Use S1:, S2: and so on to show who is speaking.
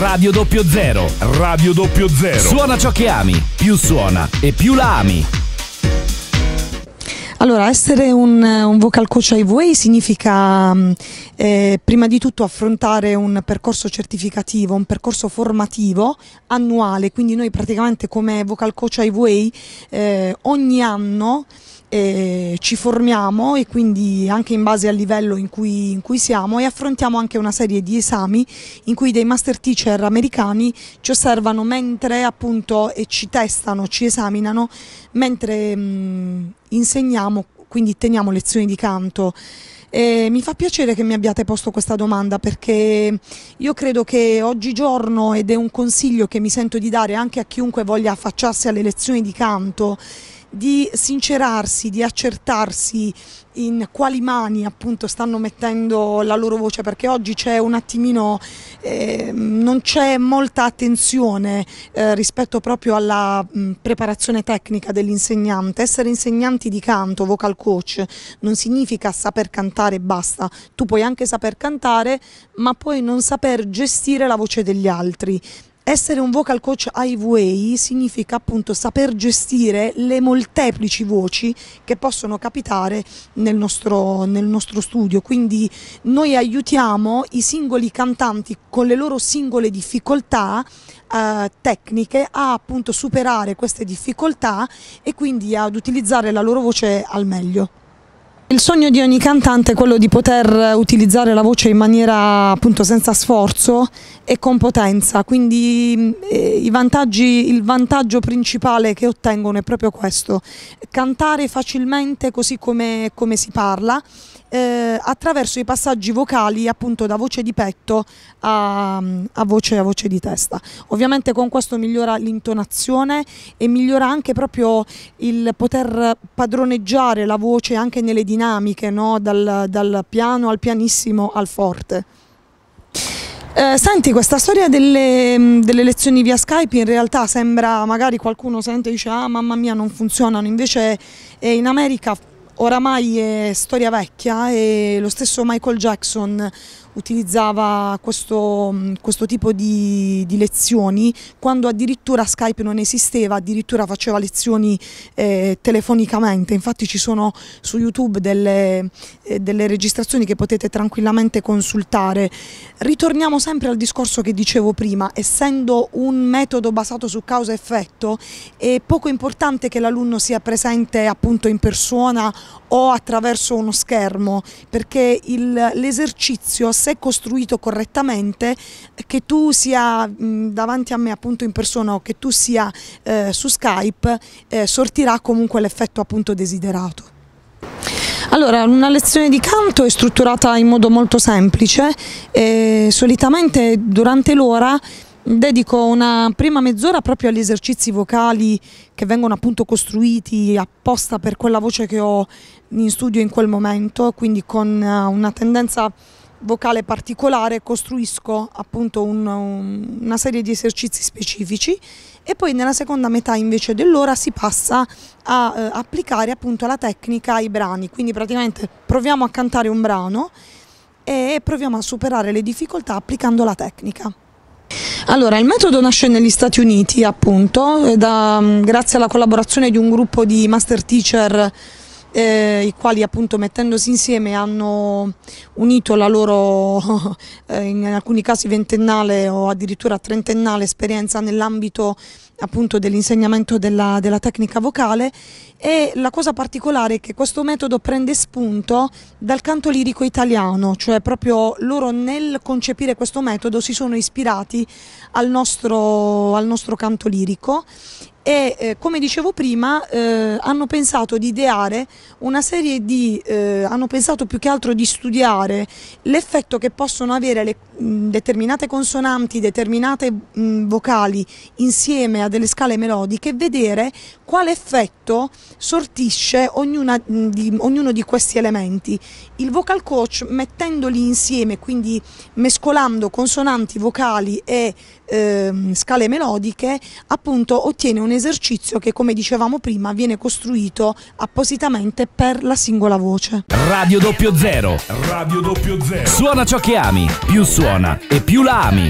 S1: Radio Doppio Zero. Radio Doppio Zero. Suona ciò che ami, più suona e più la ami. Allora, essere un, un, vocal coach IVA significa mm, eh, prima di tutto affrontare un percorso certificativo, un percorso formativo annuale, quindi noi praticamente come vocal coach IVA eh, ogni anno eh, ci formiamo e quindi anche in base al livello in cui, in cui, siamo e affrontiamo anche una serie di esami in cui dei master teacher americani ci osservano mentre appunto e ci testano, ci esaminano mentre mh, mm, insegniamo, quindi teniamo lezioni di canto. E mi fa piacere che mi abbiate posto questa domanda perché io credo che oggigiorno, ed è un consiglio che mi sento di dare anche a chiunque voglia affacciarsi alle lezioni di canto, di sincerarsi, di accertarsi in quali mani appunto stanno mettendo la loro voce perché oggi c'è un attimino eh, non c'è molta attenzione eh, rispetto proprio alla mh, mm, preparazione tecnica dell'insegnante essere insegnanti di canto vocal coach non significa saper cantare e basta tu puoi anche saper cantare ma puoi non saper gestire la voce degli altri essere un vocal coach Highway significa appunto saper gestire le molteplici voci che possono capitare nel nostro, nel nostro studio, quindi noi aiutiamo i singoli cantanti con le loro singole difficoltà eh, tecniche a appunto superare queste difficoltà e quindi ad utilizzare la loro voce al meglio. Il sogno di ogni cantante è quello di poter utilizzare la voce in maniera appunto senza sforzo e con potenza, quindi eh, il vantaggio principale che ottengono è proprio questo, cantare facilmente così come, come si parla, eh, attraverso i passaggi vocali appunto da voce di petto a, a, voce, a voce di testa. Ovviamente con questo migliora l'intonazione e migliora anche proprio il poter padroneggiare la voce anche nelle dinamiche dinamiche, no? dal, dal piano al pianissimo al forte. Eh, senti, questa storia delle, delle, lezioni via Skype in realtà sembra, magari qualcuno sente e dice ah mamma mia non funzionano, invece eh, in America oramai è storia vecchia e lo stesso Michael Jackson utilizzava questo, mm, questo tipo di, di, lezioni quando addirittura Skype non esisteva, addirittura faceva lezioni eh, telefonicamente, infatti ci sono su YouTube delle, eh, delle registrazioni che potete tranquillamente consultare. Ritorniamo sempre al discorso che dicevo prima, essendo un metodo basato su causa-effetto è poco importante che l'alunno sia presente appunto in persona o attraverso uno schermo perché l'esercizio se costruito correttamente, che tu sia mh, davanti a me appunto in persona o che tu sia eh, su Skype, eh, sortirà comunque l'effetto appunto desiderato. Allora, una lezione di canto è strutturata in modo molto semplice, e solitamente durante l'ora dedico una prima mezz'ora proprio agli esercizi vocali che vengono appunto costruiti apposta per quella voce che ho in studio in quel momento, quindi con eh, una tendenza vocale particolare costruisco appunto un, un, una serie di esercizi specifici e poi nella seconda metà invece dell'ora si passa a eh, applicare appunto la tecnica ai brani, quindi praticamente proviamo a cantare un brano e proviamo a superare le difficoltà applicando la tecnica. Allora, il metodo nasce negli Stati Uniti appunto, eh, da, mm, grazie alla collaborazione di un gruppo di master teacher eh, i quali appunto mettendosi insieme hanno unito la loro, eh, in alcuni casi ventennale o addirittura trentennale esperienza nell'ambito appunto dell'insegnamento della, della, tecnica vocale e la cosa particolare è che questo metodo prende spunto dal canto lirico italiano, cioè proprio loro nel concepire questo metodo si sono ispirati al nostro, al nostro canto lirico e eh, come dicevo prima eh, hanno pensato di ideare una serie di, eh, hanno pensato più che altro di studiare l'effetto che possono avere le, mh, determinate consonanti, determinate mh, vocali insieme a delle scale melodiche e vedere quale effetto sortisce ognuna, mh, di, ognuno di questi elementi. Il vocal coach mettendoli insieme, quindi mescolando consonanti, vocali e ehm, scale melodiche, appunto ottiene un esercizio che come dicevamo prima viene costruito appositamente per la singola voce. Radio doppio zero. Radio doppio zero. Suona ciò che ami, più suona e più la ami.